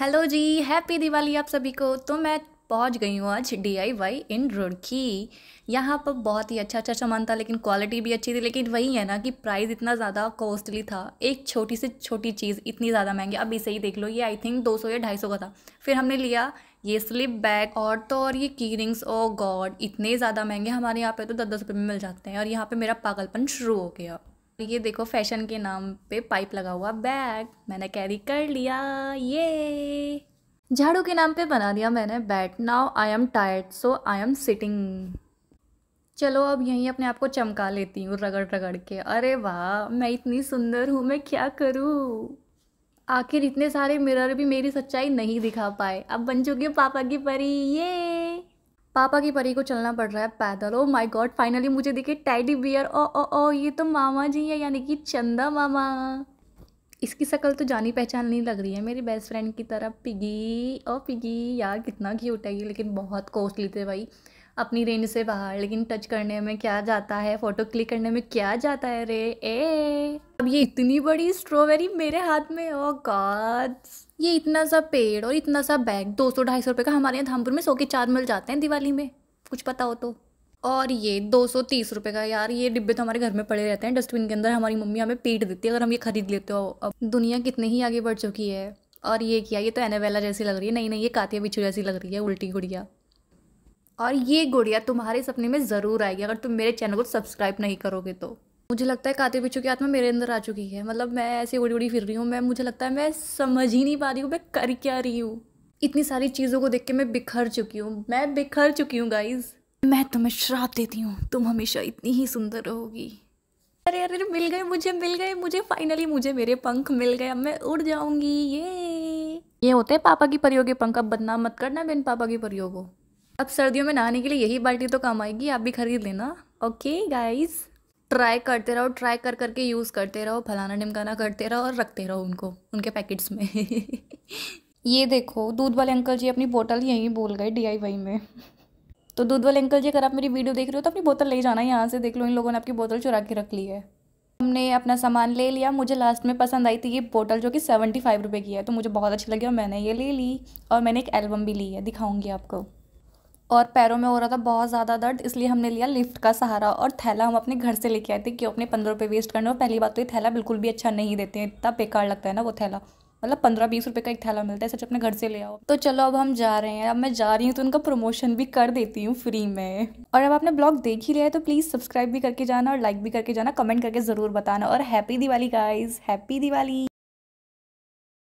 hello जी happy Diwali आप सभी को तो मैं पहुंच गई हूँ आज D I Y in Roorkee यहाँ पर बहुत ही अच्छा अच्छा सामान था लेकिन क्वालिटी भी अच्छी थी लेकिन वही है ना कि प्राइस इतना ज़्यादा कॉस्टली था एक छोटी से छोटी चीज़ इतनी ज़्यादा महंगी अभी से ही देख लो ये आई थिंक 200 या 250 का था फिर हमने लिया ये स्लिप बैग और तो और ये की रिंग्स ओ गॉड इतने ज़्यादा महंगे हमारे यहाँ पे तो दस दस रुपये में मिल जाते हैं और यहाँ पर मेरा पागलपन शुरू हो गया तो ये देखो फैशन के नाम पे पाइप लगा हुआ बैग मैंने कैरी कर लिया ये झाड़ू के नाम पे बना दिया मैंने bat now I am tired so I am sitting चलो अब यहीं अपने आप को चमका लेती हूँ रगड़ रगड़ के अरे वाह मैं इतनी सुंदर हूँ मैं क्या करूँ आखिर इतने सारे मिरर भी मेरी सच्चाई नहीं दिखा पाए अब बन चुकी पापा की परी ये पापा की परी को चलना पड़ रहा है पैदल ओ माई गॉड फाइनली मुझे दिखे टैडी बियर ओ ओ ओ ये तो मामा जी है यानी कि चंदा मामा इसकी शक्ल तो जानी पहचान नहीं लग रही है मेरी बेस्ट फ्रेंड की तरह पिगी ओ पिगी यार कितना क्यूट है ये लेकिन बहुत कॉस्टली थे भाई अपनी रेंज से बाहर लेकिन टच करने में क्या जाता है फ़ोटो क्लिक करने में क्या जाता है रे ए अब ये इतनी बड़ी स्ट्रॉबेरी मेरे हाथ में ओ oh गॉड ये इतना सा पेड़ और इतना सा बैग दो सौ ढाई सौ रुपये का हमारे यहाँ धामपुर में सौ के चार मिल जाते हैं दिवाली में कुछ पता हो तो और ये दो सौ तीस रुपये का यार ये डिब्बे तो हमारे घर में पड़े रहते हैं डस्टबिन के अंदर हमारी मम्मी हमें पीट देती है अगर हम ये खरीद लेते हो अब दुनिया कितने ही आगे बढ़ चुकी है और ये किया ये तो एनावेला जैसी लग रही है नहीं नहीं ये कातिया बिछू जैसी लग रही है उल्टी गुड़िया और ये गुड़िया तुम्हारे सपने में ज़रूर आएगी अगर तुम मेरे चैनल को सब्सक्राइब नहीं करोगे तो मुझे लगता है काते बिच्छू की आत्मा मेरे अंदर आ चुकी है मतलब मैं ऐसे उड़ी उड़ी फिर रही हूँ मैं मुझे लगता है मैं समझ ही नहीं पा रही हूँ मैं कर क्या रही हूँ इतनी सारी चीज़ों को देख के मैं बिखर चुकी हूँ मैं बिखर चुकी हूँ गाइज मैं तुम्हें श्राप देती हूँ तुम हमेशा इतनी ही सुंदर रहोगी अरे अरे मिल गए मुझे मिल गए मुझे फाइनली मुझे मेरे पंख मिल गए अब मैं उड़ जाऊंगी ये ये होते हैं पापा की परियों पंख अब बदनाम मत करना बिन पापा की परियोगों अब सर्दियों में नहाने के लिए यही बाल्टी तो काम आएगी आप भी खरीद लेना ओके गाइज ट्राई करते रहो ट्राई कर करके यूज़ करते रहो फलाना निमकाना करते रहो और रखते रहो उनको उनके पैकेट्स में ये देखो दूध वाले अंकल जी अपनी बोतल यहीं बोल गए डी में तो दूध वाले अंकल जी अगर आप मेरी वीडियो देख रहे हो तो अपनी बोतल ले जाना यहाँ से देख लो इन लोगों ने आपकी बोतल चुरा के रख ली है हमने अपना सामान ले लिया मुझे लास्ट में पसंद आई थी ये बोतल जो कि सेवेंटी फाइव रुपये की है तो मुझे बहुत अच्छी लगी और मैंने ये ले ली और मैंने एक एल्बम भी ली है दिखाऊंगी आपको और पैरों में हो रहा था बहुत ज़्यादा दर्द इसलिए हमने लिया लिफ्ट का सहारा और थैला हम अपने घर से लेके आए थे क्यों अपने पंद्रह रुपये वेस्ट करने और पहली बात तो ये थैला बिल्कुल भी अच्छा नहीं देते हैं इतना बेकार लगता है ना वो थैला मतलब पंद्रह बीस रुपये का एक थैला मिलता है सच अपने घर से ले आओ तो चलो अब हम जा रहे हैं अब मैं जा रही हूँ तो उनका प्रमोशन भी कर देती हूँ फ्री में और अब आपने ब्लॉग देख ही लिया है तो प्लीज़ सब्सक्राइब भी करके जाना और लाइक भी करके जाना कमेंट करके ज़रूर बताना और happy Diwali guys happy Diwali